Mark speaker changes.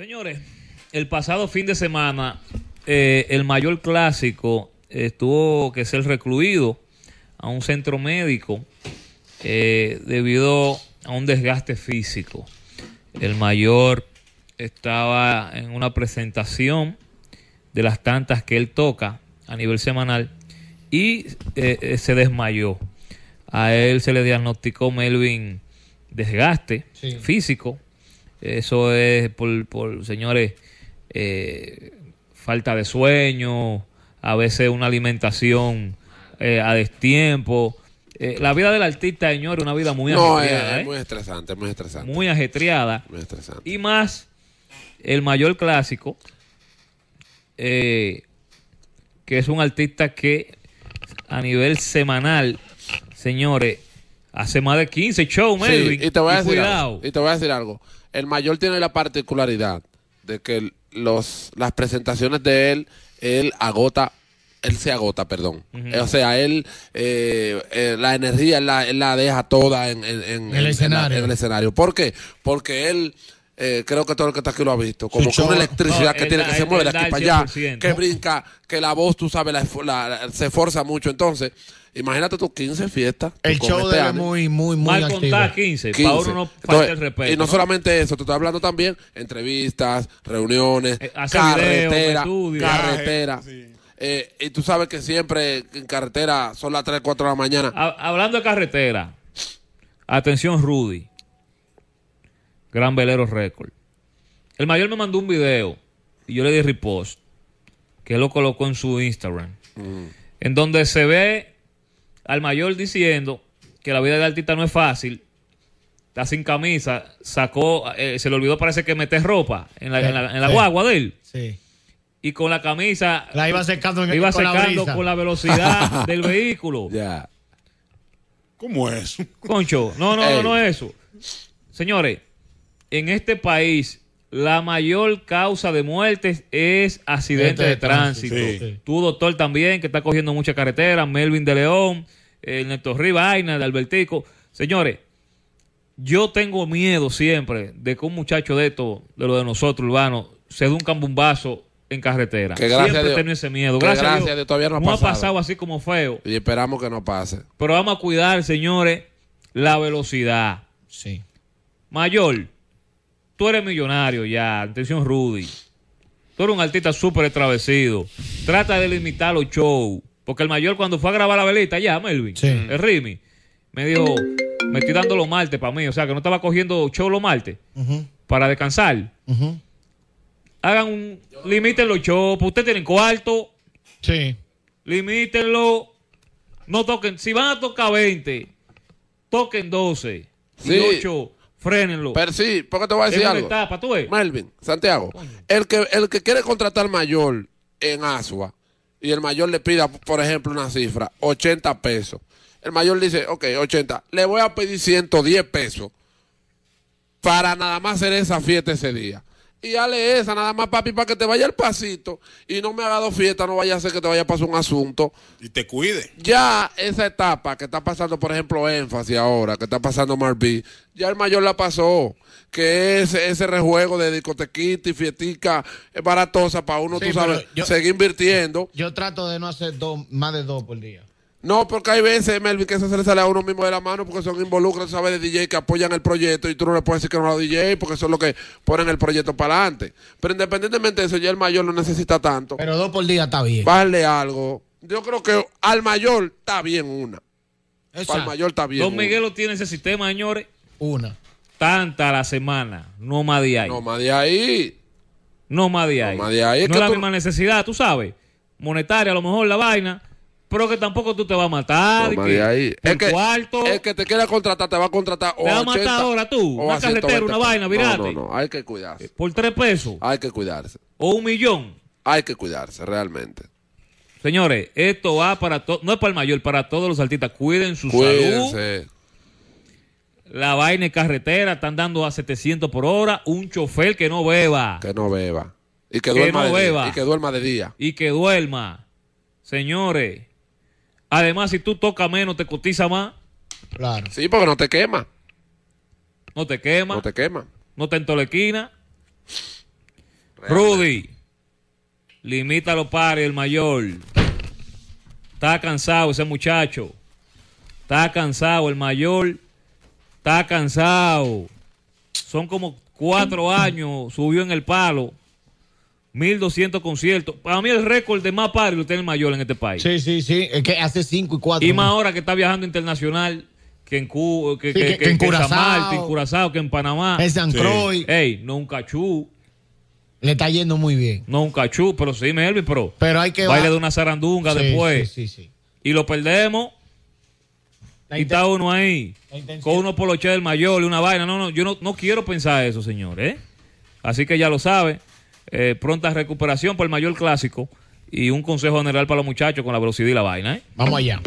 Speaker 1: Señores, el pasado fin de semana eh, el mayor clásico eh, tuvo que ser recluido a un centro médico eh, debido a un desgaste físico. El mayor estaba en una presentación de las tantas que él toca a nivel semanal y se desmayó. A él se le diagnosticó Melvin desgaste físico eso es por, por señores, eh, falta de sueño, a veces una alimentación eh, a destiempo. Eh, la vida del artista, señores, es una vida muy muy
Speaker 2: estresante, muy estresante.
Speaker 1: Muy ajetreada. Muy estresante. Y más, el mayor clásico, que es un artista que a nivel semanal, señores, Hace más de 15 shows, y, te voy a decir
Speaker 2: algo, El mayor tiene la particularidad de que los, las presentaciones de él, él agota, él se agota, perdón. O sea, él, eh, eh, la energía la, la, deja toda el escenario. en, el escenario. ¿Por qué? Porque él eh, creo que todo el que está aquí lo ha visto. Como que una electricidad que tiene que se mueve de aquí para allá, que brinca, que la voz, tú sabes, la, se esforza mucho. Entonces, imagínate tus 15 fiestas. El show este de muy, muy,
Speaker 1: muy Mal contar 15, Para uno no falta el respeto. Y no,
Speaker 2: solamente eso, te estoy hablando también entrevistas, reuniones, eh, carretera, carretera. Eh, y tú sabes que siempre en carretera son las 3, 4 de la mañana. hablando de carretera,
Speaker 1: atención Rudy Gran Velero récord. El mayor me mandó un video y yo le di repost, que lo colocó en su Instagram, mm. en donde se ve al mayor diciendo que la vida de artista no es fácil, está sin camisa, sacó, eh, se le olvidó parece que meter ropa en la, en la, guagua de él. Y con la camisa... La iba secando, en iba con, la con la velocidad del vehículo. ¿Cómo es? Concho, no, no, no, no es eso. Señores, en este país la mayor causa de muertes es accidentes de, tránsito. Tu doctor, también, que está cogiendo mucha carretera, Melvin de León, eh, Néstor Rivaina, de Albertico. Señores, yo tengo miedo siempre de que un muchacho de esto, de lo de nosotros, urbano, se dé un cambumbazo en carretera. Que gracias Siempre tengo ese miedo. Gracias, Dios, no, ha pasado. pasado.
Speaker 2: así como feo. Y esperamos que no pase.
Speaker 1: Pero vamos a cuidar, señores, la velocidad. Sí. Mayor, tú eres millonario ya, atención Rudy. Tú eres un artista súper travesido. Trata de limitar los shows. Porque el mayor cuando fue a grabar la velita ya, Melvin, sí. el Rimi, me dijo, me estoy dando los martes para mí. O sea, que no estaba cogiendo show los martes para descansar. Hagan un... Limiten los shows. Pues ustedes tienen cuarto. Sí. Limítenlo. No toquen. Si van a tocar 20, toquen
Speaker 2: 12 y 8
Speaker 1: frenenlo Pero sí,
Speaker 2: porque te voy a decir algo. Melvin, Santiago, el que, el que quiere contratar mayor en Asua y el mayor le pida, por ejemplo, una cifra, 80 pesos. El mayor dice, ok, 80, le voy a pedir 110 pesos para nada más hacer esa fiesta ese día y dale esa, nada más papi, para que te vaya el pasito y no me haga dos fiestas, no vaya a ser que te vaya a pasar un asunto. Y te cuide. Ya esa etapa que está pasando, por ejemplo, énfasis ahora, que está pasando Marby, ya el mayor la pasó, que es ese rejuego de discotequita y es baratosa para uno, tú sabes, seguir invirtiendo. Yo trato de no hacer dos,
Speaker 1: más de dos por
Speaker 2: día. No, porque hay veces, Melvin, que eso se le sale a uno mismo de la mano porque son involucrados, ¿sabes? De DJ que apoyan el proyecto y tú no le puedes decir que no a DJ porque son lo que ponen el proyecto para adelante. Pero independientemente de eso, ya el mayor no necesita tanto. Pero dos por día está bien. Vale algo. Yo creo que al mayor está bien una. Al mayor está bien. Don Miguelo lo tiene ese
Speaker 1: sistema, señores. Una. Tanta la semana. No más de ahí. No más de ahí. No más de ahí. No más de ahí. Es la misma necesidad, tú sabes. Monetaria, a lo mejor la vaina pero que tampoco tú te vas a matar. que, El que te quiera contratar, te
Speaker 2: va a contratar. Te va a matar ahora tú. Una carretera, una vaina, virate. No, hay que cuidarse. Eh, por tres pesos. Hay que cuidarse. O un millón. Hay que cuidarse, realmente. Señores,
Speaker 1: esto va para todo, no es para el mayor, para todos los artistas. Cuiden su salud. La vaina y carretera, están dando a 700 por hora. Un chofer que no beba.
Speaker 2: Que no beba. Y que, Y que duerma
Speaker 1: de día. Y que duerma. Señores, Además, si tú tocas menos, te cotiza más. Claro. Sí, porque no te quema. No te quema. No te quema. No te entolequina. Rudy, limita los pares, el mayor. Está cansado ese muchacho. Está cansado el mayor. Está cansado. Son como cuatro años, subió en el palo. 1.200 conciertos. Para mí el récord de más pares usted tiene el mayor en este país. Sí, sí, sí. Es que hace 5 y 4. Y más ahora que está viajando internacional, que en, Cuba, que, en Curazao, que en Curazao, que en Panamá. En San Croix. no un cachú. Le está yendo muy bien. No un cachú, pero sí, Melvin, pero. Pero hay que. Baile de una zarandunga después. Sí, sí, Y lo perdemos. y está uno ahí. Con uno por poloche del mayor y una vaina. No, no, yo no, quiero pensar eso, señores. ¿eh? Así que ya lo sabe eh, pronta recuperación para el mayor clásico y un consejo general para los muchachos con la velocidad y la vaina. ¿eh? Vamos allá.